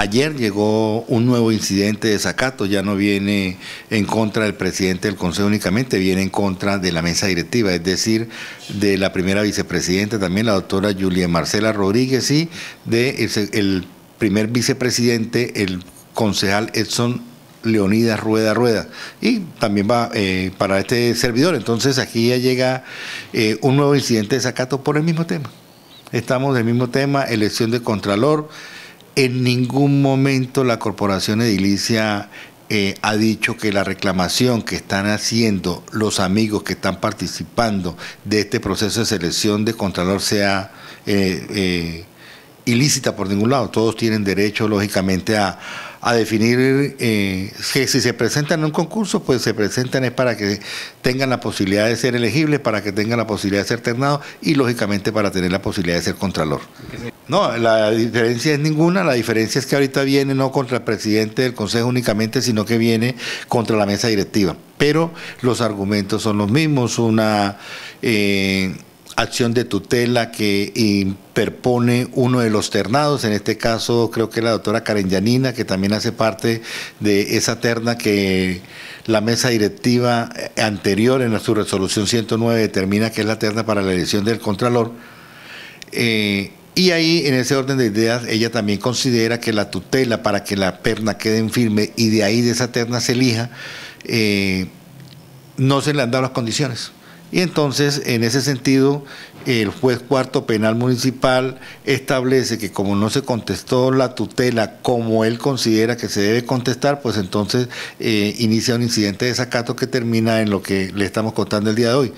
Ayer llegó un nuevo incidente de sacato, ya no viene en contra del presidente del Consejo únicamente, viene en contra de la mesa directiva, es decir, de la primera vicepresidenta también, la doctora Julia Marcela Rodríguez y del de el primer vicepresidente, el concejal Edson Leonidas Rueda Rueda. Y también va eh, para este servidor. Entonces aquí ya llega eh, un nuevo incidente de sacato por el mismo tema. Estamos del mismo tema, elección de Contralor. En ningún momento la Corporación Edilicia eh, ha dicho que la reclamación que están haciendo los amigos que están participando de este proceso de selección de Contralor sea eh, eh, ilícita por ningún lado. Todos tienen derecho, lógicamente, a, definir que si se presentan en un concurso, pues se presentan es para que tengan la posibilidad de ser elegibles, para que tengan la posibilidad de ser ternados y, lógicamente, para tener la posibilidad de ser Contralor. No, la diferencia es ninguna, la diferencia es que ahorita viene no contra el presidente del Consejo únicamente, sino que viene contra la mesa directiva. Pero los argumentos son los mismos, una eh, acción de tutela que interpone uno de los ternados, en este caso creo que la doctora Karen Yanina, que también hace parte de esa terna que la mesa directiva eh, anterior en su resolución 109 determina que es la terna para la elección del Contralor. Eh, y ahí, en ese orden de ideas, ella también considera que la tutela para que la perna quede en firme y de ahí de esa terna se elija, eh, no se le han dado las condiciones. Y entonces, en ese sentido, el juez cuarto penal municipal establece que como no se contestó la tutela como él considera que se debe contestar, pues entonces eh, inicia un incidente de desacato que termina en lo que le estamos contando el día de hoy.